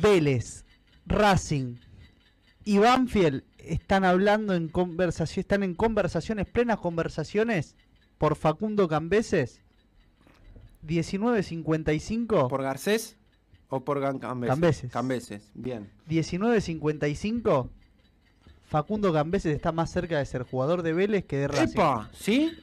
Vélez, Racing y Banfield están hablando en conversación, están en conversaciones, plenas conversaciones por Facundo Cambeses. 19.55. ¿Por Garcés o por Cambeses? Cambeses. Cambeses, bien. 19.55. Facundo Cambeses está más cerca de ser jugador de Vélez que de Racing. ¿Sí?